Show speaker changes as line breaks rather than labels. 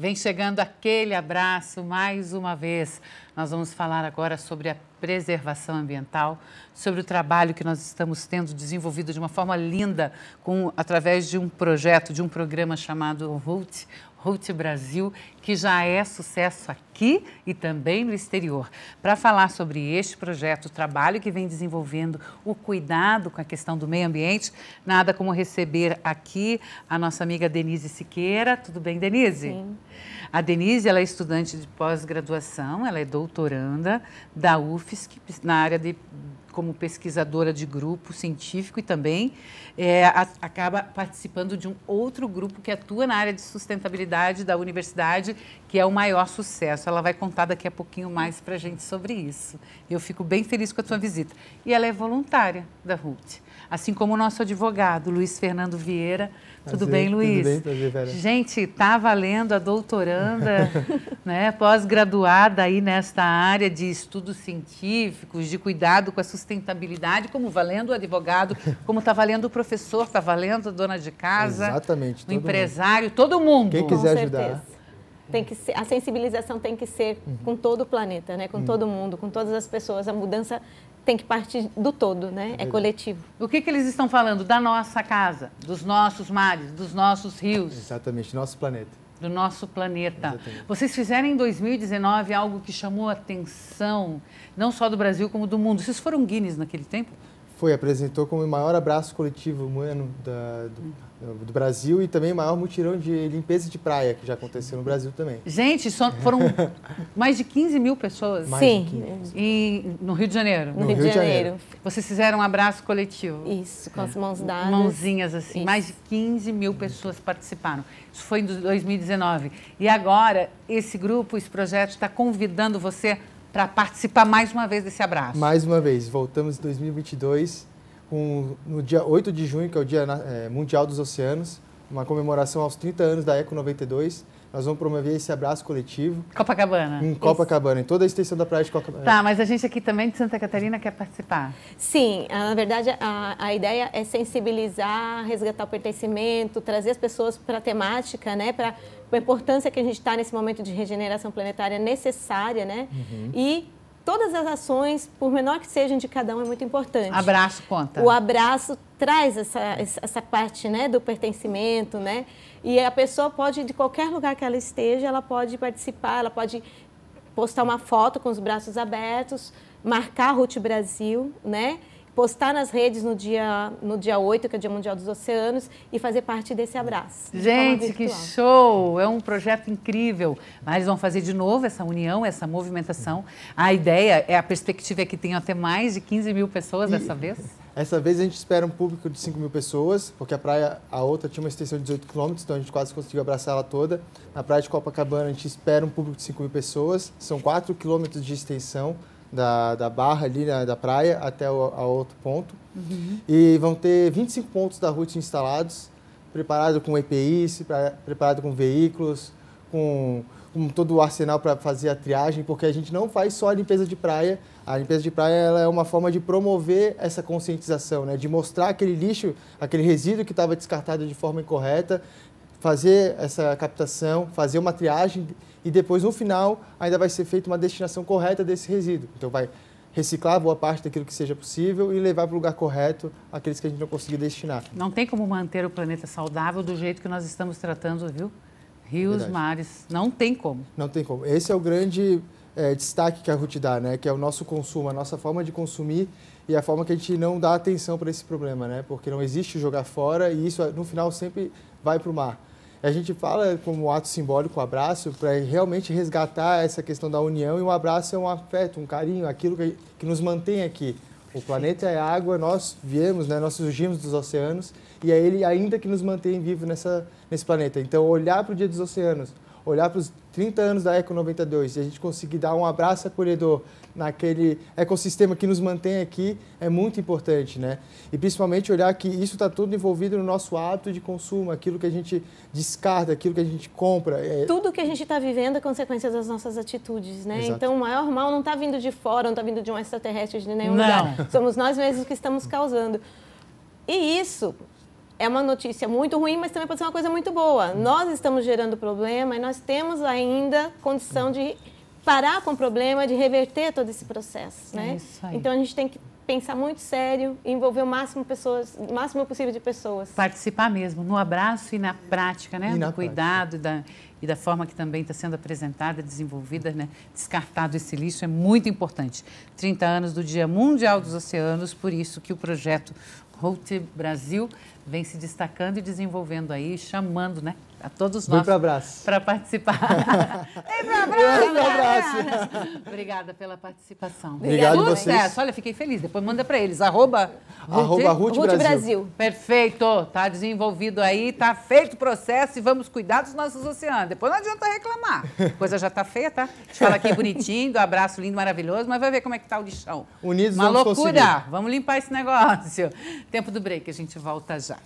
Vem chegando aquele abraço mais uma vez. Nós vamos falar agora sobre a preservação ambiental, sobre o trabalho que nós estamos tendo desenvolvido de uma forma linda, com, através de um projeto, de um programa chamado Route Root Brasil, que já é sucesso aqui e também no exterior. Para falar sobre este projeto, o trabalho que vem desenvolvendo, o cuidado com a questão do meio ambiente, nada como receber aqui a nossa amiga Denise Siqueira. Tudo bem, Denise? Sim. A Denise ela é estudante de pós-graduação, ela é doutoranda da UFSC na área de como pesquisadora de grupo científico e também é, a, acaba participando de um outro grupo que atua na área de sustentabilidade da universidade, que é o maior sucesso. Ela vai contar daqui a pouquinho mais para a gente sobre isso. Eu fico bem feliz com a sua visita. E ela é voluntária da RUT, assim como o nosso advogado, Luiz Fernando Vieira. Prazer, tudo bem, Luiz? Tudo bem,
prazer, Vera. Gente,
está valendo a doutoranda, né, pós-graduada aí nesta área de estudos científicos, de cuidado com a sustentabilidade sustentabilidade, como valendo o advogado, como está valendo o professor, está valendo a dona de casa, Exatamente, o empresário, mundo. todo mundo. Quem quiser Com ajudar.
Tem que ser, a sensibilização tem que ser uhum. com todo o planeta, né? com uhum. todo mundo, com todas as pessoas. A mudança tem que partir do todo, né? É coletivo. O que, que eles estão falando? Da
nossa casa, dos nossos mares, dos nossos rios.
Exatamente, nosso planeta.
Do nosso planeta. Exatamente. Vocês fizeram em 2019 algo que chamou a atenção, não só do Brasil, como do mundo. Vocês foram Guinness naquele tempo?
Foi, apresentou como o maior abraço coletivo humano da, do, do, Brasil e também o maior mutirão de limpeza de praia que já aconteceu no Brasil também.
Gente, só foram mais de 15 mil pessoas? Mais Sim. E, no Rio de Janeiro? No, no Rio, Rio, de Janeiro. Janeiro. Vocês fizeram um abraço coletivo? Isso, com é. as mãos dadas. Mãozinhas assim. Isso. Mais de 15 mil pessoas participaram. Isso foi em 2019. E agora, esse grupo, esse projeto está convidando você para participar mais uma vez desse abraço.
Mais uma vez, voltamos em 2022, com, no dia 8 de junho, que é o Dia é, Mundial dos Oceanos, uma comemoração aos 30 anos da Eco 92. Nós vamos promover esse abraço coletivo. Copacabana. Em Copacabana, Isso. em toda a extensão da praia de Copacabana. Tá,
mas a gente aqui também de Santa Catarina quer participar. Sim, ah, na verdade a, a ideia é sensibilizar, resgatar o pertencimento, trazer as pessoas para a temática, né? Para a importância que a gente está nesse momento de regeneração planetária necessária, né? Uhum. E todas as ações, por menor que sejam de cada um, é muito importante. Abraço conta. O abraço traz essa, essa parte né, do pertencimento, né? E a pessoa pode, de qualquer lugar que ela esteja, ela pode participar, ela pode postar uma foto com os braços abertos, marcar a Ruth Brasil, né? postar nas redes no dia, no dia 8, que é o Dia Mundial dos Oceanos, e fazer parte desse abraço. Gente, que
show! É um projeto incrível. Mas vão fazer de novo essa união, essa movimentação. A ideia, é a perspectiva é que tenha até mais de 15 mil pessoas e... dessa vez?
Essa vez a gente espera um público de 5 mil pessoas, porque a praia, a outra, tinha uma extensão de 18 quilômetros, então a gente quase conseguiu abraçar ela toda. Na praia de Copacabana, a gente espera um público de 5 mil pessoas, são 4 quilômetros de extensão da, da barra ali, né, da praia, até o a outro ponto. Uhum. E vão ter 25 pontos da route instalados, preparado com EPIs, pra, preparado com veículos, com, com todo o arsenal para fazer a triagem, porque a gente não faz só a limpeza de praia. A limpeza de praia ela é uma forma de promover essa conscientização, né? de mostrar aquele lixo, aquele resíduo que estava descartado de forma incorreta, fazer essa captação, fazer uma triagem e depois, no final, ainda vai ser feita uma destinação correta desse resíduo. Então, vai reciclar boa parte daquilo que seja possível e levar para o lugar correto aqueles que a gente não conseguir destinar.
Não tem como manter o planeta saudável do jeito que nós estamos tratando, viu? Rios, mares,
não tem como. Não tem como. Esse é o grande é, destaque que a Ruth dá, né? Que é o nosso consumo, a nossa forma de consumir e a forma que a gente não dá atenção para esse problema, né? Porque não existe jogar fora e isso, no final, sempre vai para o mar. A gente fala como ato simbólico o abraço para realmente resgatar essa questão da união e um abraço é um afeto, um carinho, aquilo que, que nos mantém aqui. O planeta é água, nós viemos, né, nós surgimos dos oceanos e é ele ainda que nos mantém vivo nessa, nesse planeta. Então, olhar para o Dia dos Oceanos, olhar para os 30 anos da Eco 92 e a gente conseguir dar um abraço acolhedor naquele ecossistema que nos mantém aqui é muito importante, né? E principalmente olhar que isso está tudo envolvido no nosso hábito de consumo, aquilo que a gente descarta, aquilo que a gente compra. É...
Tudo que a gente está vivendo é consequência das nossas atitudes, né? Exato. Então o maior mal não está vindo de fora, não está vindo de um extraterrestre de nenhum não. lugar. Somos nós mesmos que estamos causando. E isso é uma notícia muito ruim, mas também pode ser uma coisa muito boa. Nós estamos gerando problema e nós temos ainda condição de parar com o problema, de reverter todo esse processo, né? É isso aí. Então a gente tem que pensar muito sério, envolver o máximo pessoas, o máximo possível de pessoas.
Participar mesmo, no abraço e na prática, né? E Do cuidado e da, e da forma que também está sendo apresentada, desenvolvida, né? Descartado esse lixo é muito importante. 30 anos do Dia Mundial dos Oceanos, por isso que o projeto Route Brasil vem se destacando e desenvolvendo aí, chamando, né? a todos nós para participar. Vem para abraço! Obrigada pela participação. Obrigado Sucesso. vocês. Olha, fiquei feliz. Depois manda para eles. Arroba, arroba Ruth, Ruth Brasil. Brasil. Perfeito. Tá desenvolvido aí, tá feito o processo e vamos cuidar dos nossos oceanos. Depois não adianta reclamar. A coisa já está feia, tá? A gente fala aqui bonitinho, do abraço lindo, maravilhoso, mas vai ver como é que está o
lixão. Unidos Uma vamos loucura. Conseguir.
Vamos limpar esse negócio. Tempo do break, a gente volta já.